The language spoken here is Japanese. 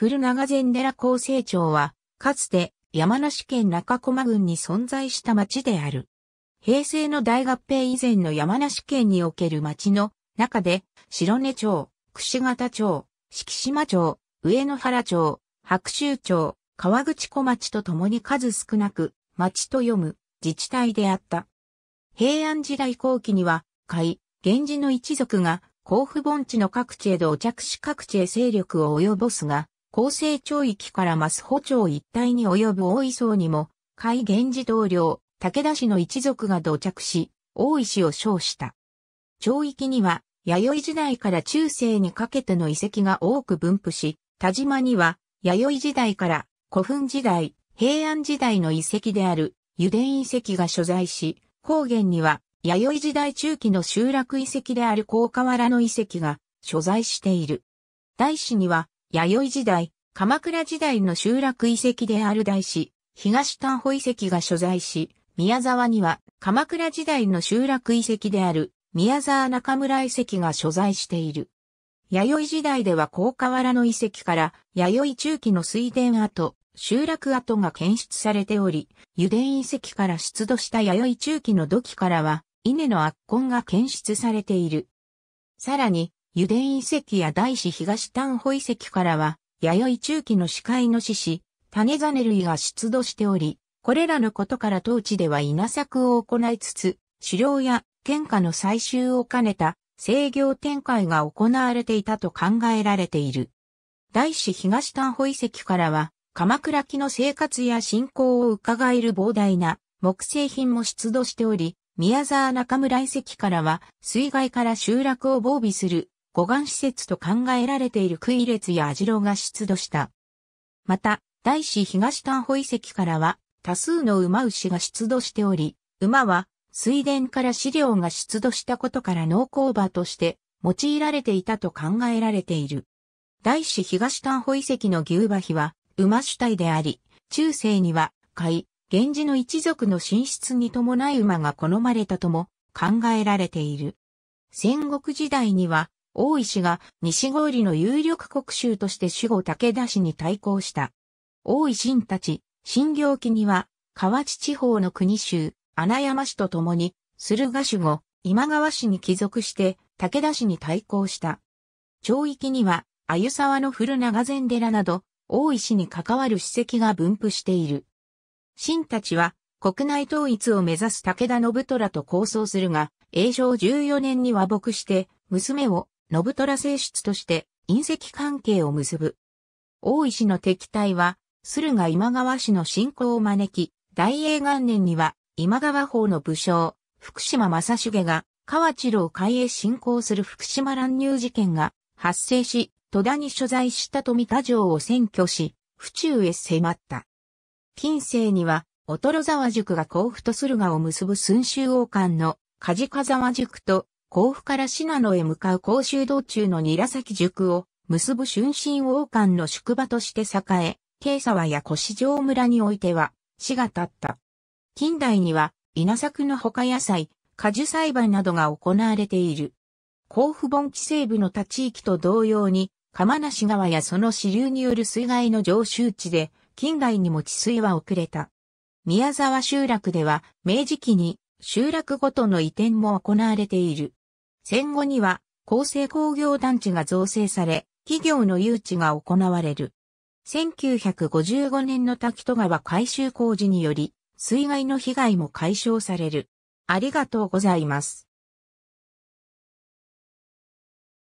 古長禅寺厚生町は、かつて山梨県中駒郡に存在した町である。平成の大合併以前の山梨県における町の中で、白根町、櫛形町、敷島町、上野原町、白州町、川口小町と共に数少なく、町と読む自治体であった。平安時代後期には、海、源氏の一族が甲府盆地の各地へとお着し各地へ勢力を及ぼすが、厚生町域から増補町一帯に及ぶ大井層にも、海源寺同僚、武田氏の一族が土着し、大井氏を称した。町域には、弥生時代から中世にかけての遺跡が多く分布し、田島には、弥生時代から古墳時代、平安時代の遺跡である油田遺跡が所在し、高原には弥生時代中期の集落遺跡である高河原の遺跡が所在している。大市には弥生時代、鎌倉時代の集落遺跡である大師、東丹穂遺跡が所在し、宮沢には鎌倉時代の集落遺跡である宮沢中村遺跡が所在している。弥生時代では高河原の遺跡から弥生中期の水田跡、集落跡が検出されており、油田遺跡から出土した弥生中期の土器からは稲の圧痕が検出されている。さらに、油田遺跡や大師東丹保遺跡からは、弥生中期の司会の獅子、種種類が出土しており、これらのことから当地では稲作を行いつつ、狩猟や喧嘩の採集を兼ねた制御展開が行われていたと考えられている。大師東丹保遺跡からは、鎌倉期の生活や信仰を伺える膨大な木製品も出土しており、宮沢中村遺跡からは、水害から集落を防備する護岸施設と考えられている杭列や網代が出土した。また、大師東丹保遺跡からは多数の馬牛が出土しており、馬は水田から飼料が出土したことから農耕馬として用いられていたと考えられている。大師東丹保遺跡の牛馬碑は馬主体であり、中世には斐源氏の一族の進出に伴い馬が好まれたとも考えられている。戦国時代には大石が西郡の有力国衆として守護武田氏に対抗した。大石信たち、新行期には、河内地方の国衆、穴山氏と共に、駿河守護、今川氏に帰属して、武田氏に対抗した。長域には、鮎沢の古長禅寺など、大石に関わる史跡が分布している。新たちは、国内統一を目指す武田信虎と構想するが、永正14年に和睦して、娘を信虎トラ性質として隕石関係を結ぶ。大石の敵対は、駿河今川氏の侵攻を招き、大英元年には今川法の武将、福島正重が河内郎海へ侵攻する福島乱入事件が発生し、戸田に所在した富田城を占拠し、府中へ迫った。近世には、おとろ沢塾が甲府と駿河を結ぶ寸州王冠の梶川塾と甲府から信濃へ向かう甲州道中の韮崎宿を結ぶ春神王冠の宿場として栄え、慶沢や越城村においては、死が立った。近代には、稲作の他野菜、果樹栽培などが行われている。甲府盆地西部の他地域と同様に、釜無川やその支流による水害の常習地で、近代にも治水は遅れた。宮沢集落では、明治期に集落ごとの移転も行われている。戦後には、構成工業団地が造成され、企業の誘致が行われる。1955年の滝戸川改修工事により、水害の被害も解消される。ありがとうございます。